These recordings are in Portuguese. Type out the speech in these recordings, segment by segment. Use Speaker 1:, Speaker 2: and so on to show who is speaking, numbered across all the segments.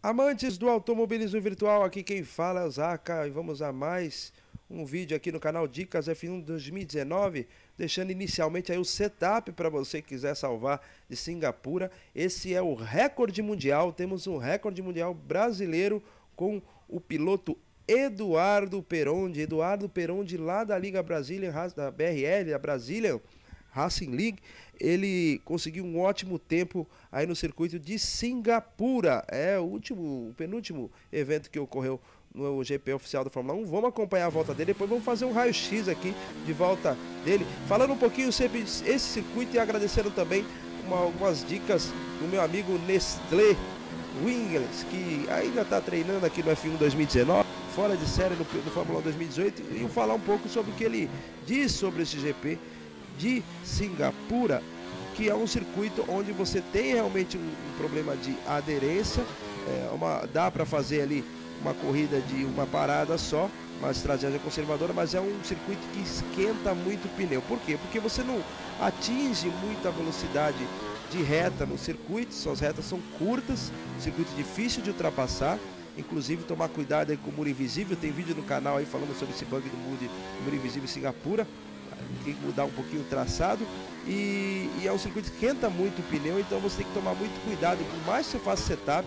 Speaker 1: Amantes do automobilismo virtual, aqui quem fala é o Zaca e vamos a mais um vídeo aqui no canal Dicas F1 2019, deixando inicialmente aí o setup para você que quiser salvar de Singapura. Esse é o recorde mundial, temos um recorde mundial brasileiro com o piloto Eduardo Peronde, Eduardo Peronde lá da Liga Brasília, da BRL, da Brasília, Racing League, ele conseguiu um ótimo tempo aí no circuito de Singapura. É o último, o penúltimo evento que ocorreu no GP oficial da Fórmula 1. Vamos acompanhar a volta dele, depois vamos fazer um raio-x aqui de volta dele, falando um pouquinho sobre esse circuito e agradecendo também uma, algumas dicas do meu amigo Nestlé Wingles, que ainda está treinando aqui no F1 2019 fora de série no, no Fórmula 1 2018 e falar um pouco sobre o que ele diz sobre esse GP de Singapura, que é um circuito onde você tem realmente um, um problema de aderência. É, uma, dá para fazer ali uma corrida de uma parada só, uma estratégia conservadora, mas é um circuito que esquenta muito o pneu. Por quê? Porque você não atinge muita velocidade de reta no circuito, suas retas são curtas, circuito difícil de ultrapassar. Inclusive tomar cuidado aí com o muro invisível, tem vídeo no canal aí falando sobre esse bug do muro, invisível em Singapura tem que mudar um pouquinho o traçado. E, e é um circuito que esquenta muito o pneu, então você tem que tomar muito cuidado. Por mais que você faça setup,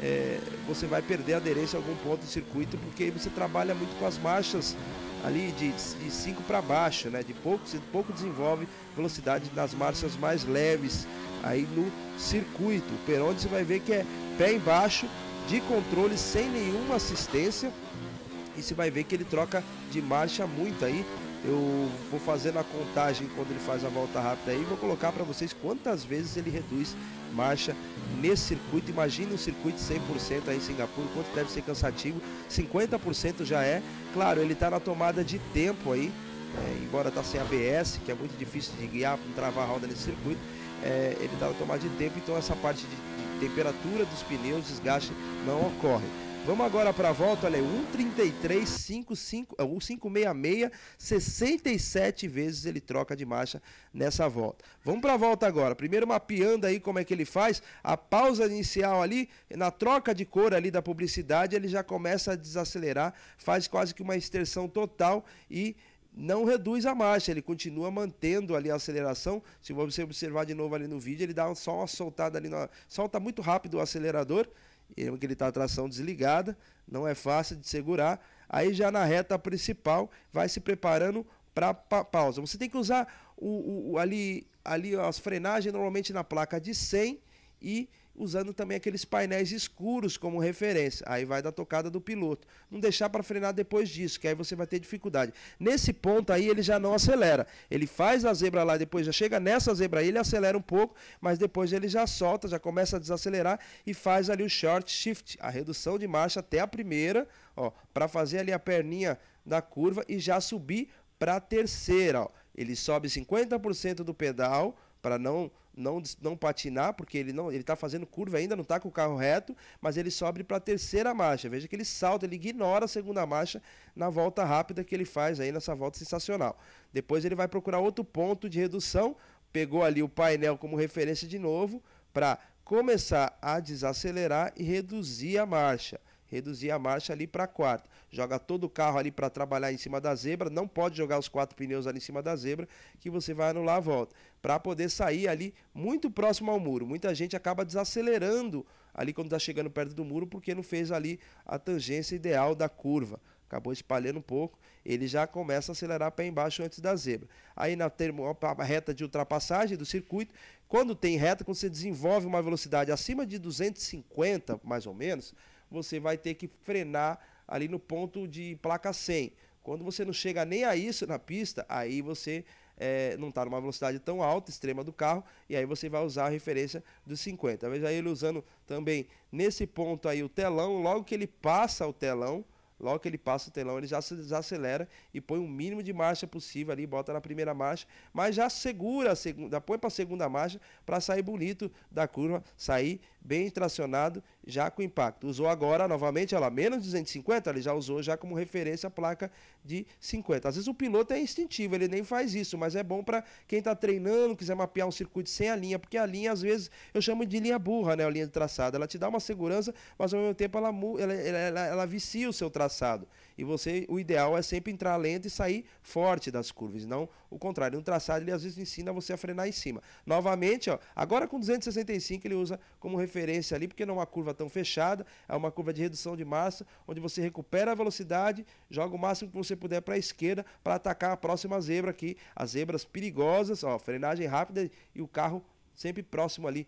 Speaker 1: é, você vai perder a aderência em algum ponto do circuito, porque você trabalha muito com as marchas ali de 5 para baixo, né? De pouco, você pouco desenvolve velocidade nas marchas mais leves aí no circuito. O Peroni você vai ver que é pé embaixo, de controle, sem nenhuma assistência. E você vai ver que ele troca de marcha muito aí. Eu vou fazer na contagem quando ele faz a volta rápida aí, vou colocar para vocês quantas vezes ele reduz marcha nesse circuito. Imagine um circuito 100% aí em Singapura, quanto deve ser cansativo. 50% já é. Claro, ele está na tomada de tempo aí, é, embora está sem ABS, que é muito difícil de guiar, travar a roda nesse circuito. É, ele está na tomada de tempo, então essa parte de, de temperatura dos pneus, desgaste, não ocorre. Vamos agora para a volta, olha aí, 133 55, 566, 67 vezes ele troca de marcha nessa volta. Vamos para a volta agora. Primeiro mapeando aí como é que ele faz. A pausa inicial ali, na troca de cor ali da publicidade, ele já começa a desacelerar, faz quase que uma extensão total e não reduz a marcha, ele continua mantendo ali a aceleração. Se você observar de novo ali no vídeo, ele dá só uma soltada ali, na, solta muito rápido o acelerador que ele está tração desligada, não é fácil de segurar. Aí já na reta principal vai se preparando para pa pausa. Você tem que usar o, o, ali, ali as frenagens normalmente na placa de 100 e usando também aqueles painéis escuros como referência. Aí vai da tocada do piloto. Não deixar para frenar depois disso, que aí você vai ter dificuldade. Nesse ponto aí ele já não acelera. Ele faz a zebra lá, depois já chega nessa zebra aí, ele acelera um pouco, mas depois ele já solta, já começa a desacelerar e faz ali o short shift, a redução de marcha até a primeira, ó, para fazer ali a perninha da curva e já subir para a terceira, ó. Ele sobe 50% do pedal, para não, não não patinar, porque ele não ele está fazendo curva ainda, não está com o carro reto, mas ele sobe para a terceira marcha. Veja que ele salta, ele ignora a segunda marcha na volta rápida que ele faz aí nessa volta sensacional. Depois ele vai procurar outro ponto de redução, pegou ali o painel como referência de novo para começar a desacelerar e reduzir a marcha reduzir a marcha ali para quarta. Joga todo o carro ali para trabalhar em cima da zebra, não pode jogar os quatro pneus ali em cima da zebra, que você vai anular a volta, para poder sair ali muito próximo ao muro. Muita gente acaba desacelerando ali quando está chegando perto do muro, porque não fez ali a tangência ideal da curva. Acabou espalhando um pouco, ele já começa a acelerar para embaixo antes da zebra. Aí na termo, a reta de ultrapassagem do circuito, quando tem reta, quando você desenvolve uma velocidade acima de 250, mais ou menos, você vai ter que frenar ali no ponto de placa 100. Quando você não chega nem a isso na pista, aí você é, não está numa velocidade tão alta, extrema do carro, e aí você vai usar a referência dos 50. Veja ele usando também nesse ponto aí o telão, logo que ele passa o telão, logo que ele passa o telão, ele já se desacelera e põe o mínimo de marcha possível ali, bota na primeira marcha, mas já segura a segunda, põe para a segunda marcha para sair bonito da curva, sair bem tracionado já com impacto. Usou agora, novamente, ela menos 250, ele já usou já como referência a placa de 50. Às vezes o piloto é instintivo, ele nem faz isso, mas é bom para quem está treinando, quiser mapear um circuito sem a linha, porque a linha, às vezes, eu chamo de linha burra, né, a linha de traçado. Ela te dá uma segurança, mas ao mesmo tempo ela, ela, ela, ela vicia o seu traçado. E você, o ideal é sempre entrar lento e sair forte das curvas, não o contrário. No traçado ele às vezes ensina você a frenar em cima. Novamente, ó, agora com 265 ele usa como referência ali, porque não é uma curva tão fechada, é uma curva de redução de massa, onde você recupera a velocidade, joga o máximo que você puder para a esquerda para atacar a próxima zebra aqui, as zebras perigosas, ó, frenagem rápida e o carro sempre próximo ali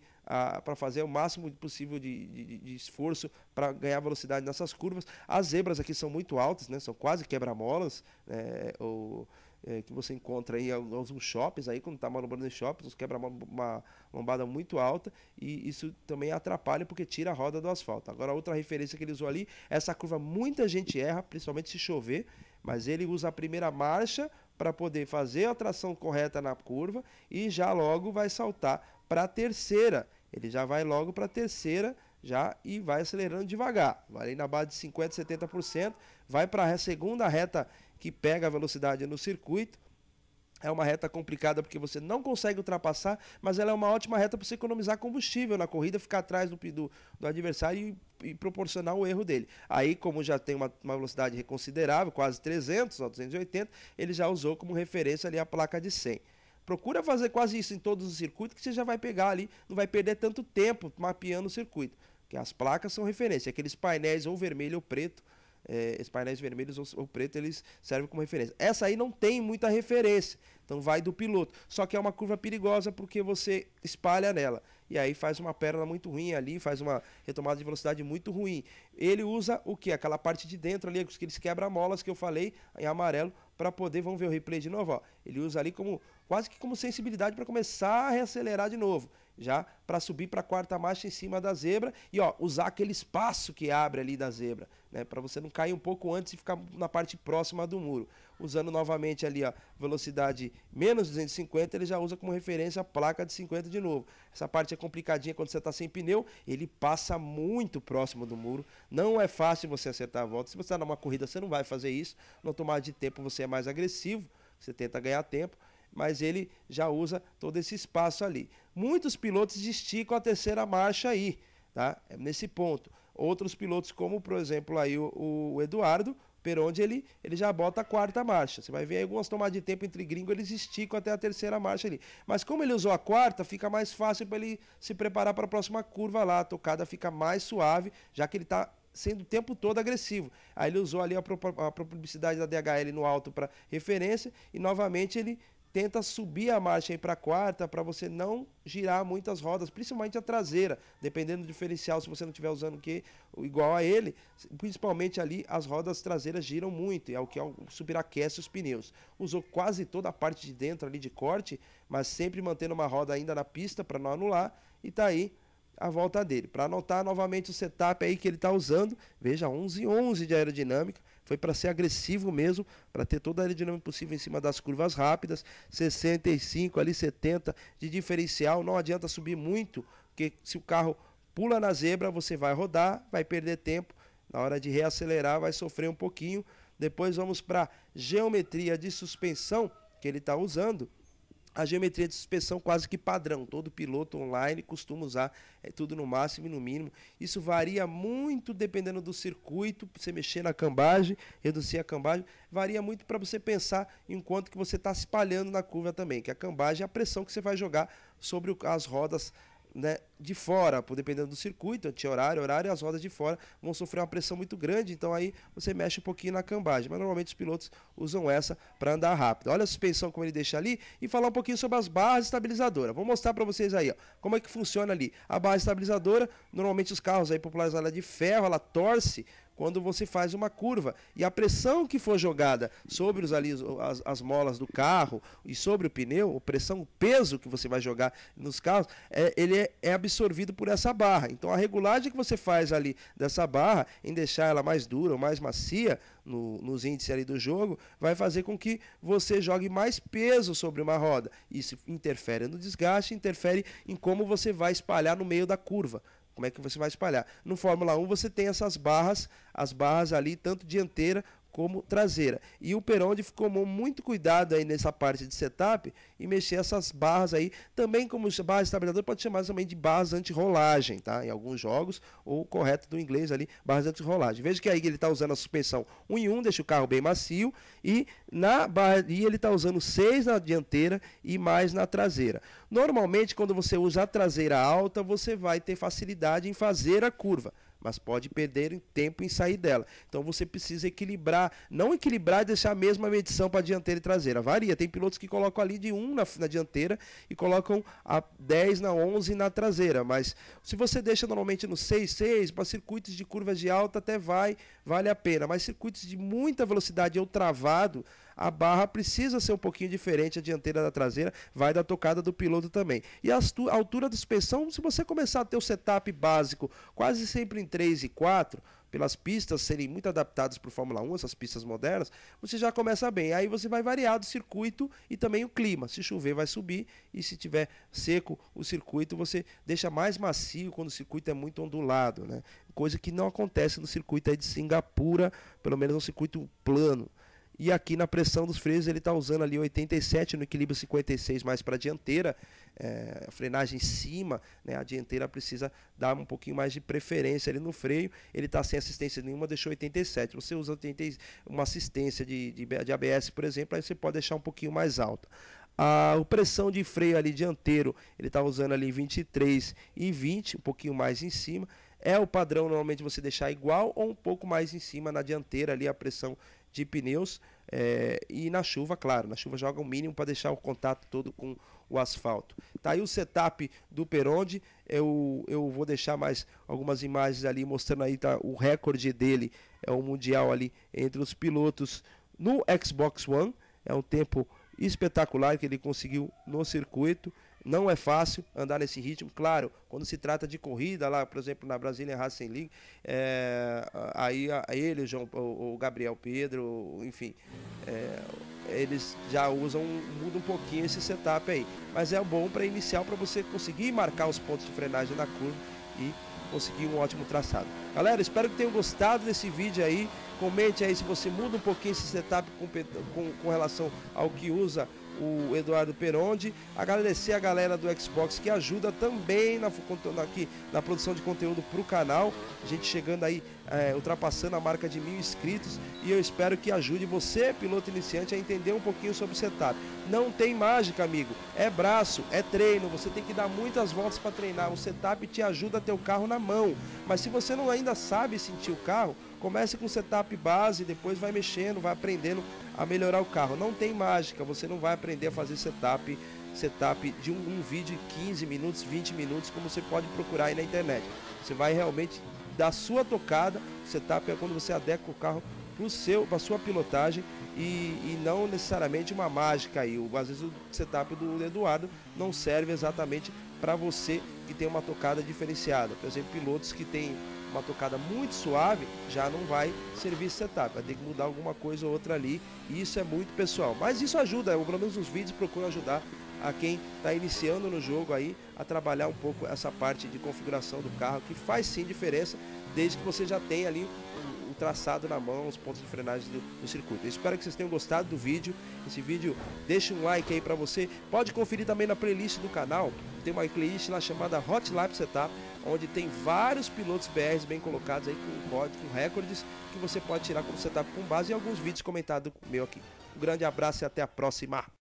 Speaker 1: para fazer o máximo possível de, de, de esforço para ganhar velocidade nessas curvas. As zebras aqui são muito altas, né? são quase quebra-molas. É, né? ou, é, que você encontra aí alguns shoppings aí quando está manobrando em shoppings quebra uma, lombada muito alta e isso também atrapalha porque tira a roda do asfalto agora outra referência que ele usou ali essa curva muita gente erra principalmente se chover mas ele usa a primeira marcha para poder fazer a tração correta na curva e já logo vai saltar para a terceira ele já vai logo para a terceira já e vai acelerando devagar. Vai na base de 50%, 70%, vai para a segunda reta que pega a velocidade no circuito. É uma reta complicada porque você não consegue ultrapassar, mas ela é uma ótima reta para você economizar combustível na corrida, ficar atrás do, do, do adversário e, e, proporcionar o erro dele. Aí, como já tem uma, uma velocidade considerável, quase 300, 280, ele já usou como referência ali a placa de 100. Procura fazer quase isso em todos os circuitos que você já vai pegar ali, não vai perder tanto tempo mapeando o circuito. Que as placas são referência, aqueles painéis ou vermelho ou preto, é, esses painéis vermelhos ou, ou preto eles servem como referência. Essa aí não tem muita referência, então vai do piloto. Só que é uma curva perigosa porque você espalha nela e aí faz uma perna muito ruim ali, faz uma retomada de velocidade muito ruim. Ele usa o que? Aquela parte de dentro ali, aqueles quebra-molas que eu falei em amarelo para poder, vamos ver o replay de novo, ó. Ele usa ali como quase que como sensibilidade para começar a reacelerar de novo, já para subir para a quarta marcha em cima da zebra e ó, usar aquele espaço que abre ali da zebra, né, para você não cair um pouco antes e ficar na parte próxima do muro usando novamente ali a velocidade menos 250, ele já usa como referência a placa de 50 de novo. Essa parte é complicadinha quando você está sem pneu, ele passa muito próximo do muro. Não é fácil você acertar a volta. Se você está numa corrida, você não vai fazer isso. No tomar de tempo, você é mais agressivo, você tenta ganhar tempo mas ele já usa todo esse espaço ali. Muitos pilotos esticam a terceira marcha aí, tá? É nesse ponto. Outros pilotos, como por exemplo aí o, o Eduardo, Peronde ele, ele já bota a quarta marcha. Você vai ver algumas tomadas de tempo entre gringo, eles esticam até a terceira marcha ali. Mas como ele usou a quarta, fica mais fácil para ele se preparar para a próxima curva lá. A tocada fica mais suave, já que ele está sendo o tempo todo agressivo. Aí ele usou ali a, pro, a publicidade da DHL no alto para referência e novamente ele tenta subir a marcha aí para quarta para você não girar muitas rodas, principalmente a traseira, dependendo do diferencial, se você não estiver usando que igual a ele, principalmente ali as rodas traseiras giram muito, e é o que é superaquece os pneus. Usou quase toda a parte de dentro ali de corte, mas sempre mantendo uma roda ainda na pista para não anular e tá aí a volta dele. Para anotar novamente o setup aí que ele está usando, veja 11 e 11 de aerodinâmica, foi para ser agressivo mesmo, para ter toda a aerodinâmica possível em cima das curvas rápidas. 65 ali, 70 de diferencial. Não adianta subir muito, porque se o carro pula na zebra, você vai rodar, vai perder tempo. Na hora de reacelerar, vai sofrer um pouquinho. Depois vamos para geometria de suspensão que ele está usando a geometria de suspensão quase que padrão. Todo piloto online costuma usar é, tudo no máximo e no mínimo. Isso varia muito dependendo do circuito, você mexer na cambagem, reduzir a cambagem, varia muito para você pensar em quanto que você está se espalhando na curva também, que a cambagem é a pressão que você vai jogar sobre as rodas né, de fora, dependendo do circuito, anti-horário, horário, as rodas de fora vão sofrer uma pressão muito grande, então aí você mexe um pouquinho na cambagem. Mas normalmente os pilotos usam essa para andar rápido. Olha a suspensão como ele deixa ali e falar um pouquinho sobre as barras estabilizadoras. Vou mostrar para vocês aí ó, como é que funciona ali. A barra estabilizadora, normalmente os carros aí populares, ela é de ferro, ela torce quando você faz uma curva. E a pressão que for jogada sobre os, ali, as, as molas do carro e sobre o pneu, a pressão, o peso que você vai jogar nos carros, é, ele é, é absorvido por essa barra. Então a regulagem que você faz ali dessa barra, em deixar ela mais dura ou mais macia, no, nos índices ali do jogo, vai fazer com que você jogue mais peso sobre uma roda. Isso interfere no desgaste, interfere em como você vai espalhar no meio da curva. Como é que você vai espalhar? No Fórmula 1 você tem essas barras, as barras ali, tanto dianteira como traseira. E o Peronde ficou muito cuidado aí nessa parte de setup e mexer essas barras aí, também como barra estabilizadora, pode chamar também de barras anti-rolagem, tá? Em alguns jogos, ou correto do inglês ali, barras anti-rolagem. Veja que aí ele está usando a suspensão 1 em 1, deixa o carro bem macio, e na barra e ele está usando 6 na dianteira e mais na traseira. Normalmente, quando você usa a traseira alta, você vai ter facilidade em fazer a curva mas pode perder tempo em sair dela. Então você precisa equilibrar, não equilibrar e deixar a mesma medição para dianteira e traseira. Varia, tem pilotos que colocam ali de 1 na, na dianteira e colocam a 10 na 11 na traseira, mas se você deixa normalmente no 6, 6, para circuitos de curvas de alta até vai, vale a pena, mas circuitos de muita velocidade ou travado, a barra precisa ser um pouquinho diferente, a dianteira da traseira vai da tocada do piloto também. E a altura da suspensão. se você começar a ter o setup básico quase sempre em 3 e 4, pelas pistas serem muito adaptadas para o Fórmula 1, essas pistas modernas, você já começa bem. Aí você vai variar do circuito e também o clima. Se chover, vai subir, e se tiver seco o circuito, você deixa mais macio quando o circuito é muito ondulado, né? Coisa que não acontece no circuito de Singapura, pelo menos no circuito plano. E aqui na pressão dos freios ele está usando ali 87 no equilíbrio 56 mais para a dianteira, é, frenagem em cima, né, a dianteira precisa dar um pouquinho mais de preferência ali no freio. Ele está sem assistência nenhuma, deixou 87. Você usa 80, uma assistência de, de, de ABS, por exemplo, aí você pode deixar um pouquinho mais alta a pressão de freio ali dianteiro, ele está usando ali 23 e 20, um pouquinho mais em cima. É o padrão normalmente você deixar igual ou um pouco mais em cima na dianteira ali a pressão de pneus é, e na chuva, claro, na chuva joga o mínimo para deixar o contato todo com o asfalto. Tá aí o setup do Peronde, eu, eu vou deixar mais algumas imagens ali mostrando aí tá, o recorde dele, é o mundial ali entre os pilotos no Xbox One, é um tempo espetacular que ele conseguiu no circuito. Não é fácil andar nesse ritmo, claro, quando se trata de corrida, lá, por exemplo, na Brasília Racing League, é, aí ele, o, João, o, Gabriel Pedro, enfim, é, eles já usam, muda um pouquinho esse setup aí. Mas é bom para inicial, para você conseguir marcar os pontos de frenagem na curva e conseguir um ótimo traçado. Galera, espero que tenham gostado desse vídeo aí. Comente aí se você muda um pouquinho esse setup com, com, com relação ao que usa o Eduardo Peronde. Agradecer a galera do Xbox que ajuda também na, aqui, na produção de conteúdo para o canal. A gente chegando aí, é, ultrapassando a marca de mil inscritos. E eu espero que ajude você, piloto iniciante, a entender um pouquinho sobre o setup. Não tem mágica, amigo. É braço, é treino. Você tem que dar muitas voltas para treinar. O setup te ajuda a ter o carro na mão. Mas se você não ainda sabe sentir o carro, Comece com o setup base, depois vai mexendo, vai aprendendo a melhorar o carro. Não tem mágica, você não vai aprender a fazer setup setup de um, um vídeo de 15 minutos, 20 minutos, como você pode procurar aí na internet. Você vai realmente da sua tocada, setup é quando você adequa o carro para seu, sua pilotagem e, e, não necessariamente uma mágica aí. Às vezes o setup do Eduardo não serve exatamente para você que tem uma tocada diferenciada. Por exemplo, pilotos que têm uma tocada muito suave, já não vai servir setup. Vai ter que mudar alguma coisa ou outra ali. E isso é muito pessoal. Mas isso ajuda, ou pelo menos os vídeos procuram ajudar a quem está iniciando no jogo aí a trabalhar um pouco essa parte de configuração do carro, que faz sim diferença, desde que você já tenha ali o, traçado na mão, os pontos de frenagem do, do, circuito. Eu espero que vocês tenham gostado do vídeo. Esse vídeo, deixa um like aí para você. Pode conferir também na playlist do canal tem uma playlist lá chamada Hot Lap Setup, onde tem vários pilotos BRs bem colocados aí com com recordes, que você pode tirar como setup com base em alguns vídeos comentados meu aqui. Um grande abraço e até a próxima!